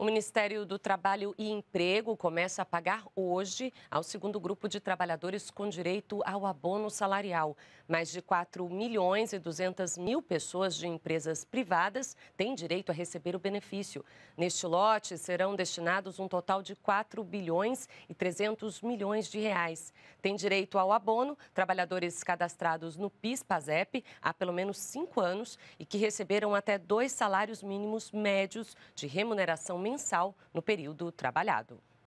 O Ministério do Trabalho e Emprego começa a pagar hoje ao segundo grupo de trabalhadores com direito ao abono salarial. Mais de 4 milhões e 200 mil pessoas de empresas privadas têm direito a receber o benefício. Neste lote serão destinados um total de 4 bilhões e 300 milhões de reais. Tem direito ao abono trabalhadores cadastrados no PIS/PASEP há pelo menos cinco anos e que receberam até dois salários mínimos médios de remuneração mensal no período trabalhado.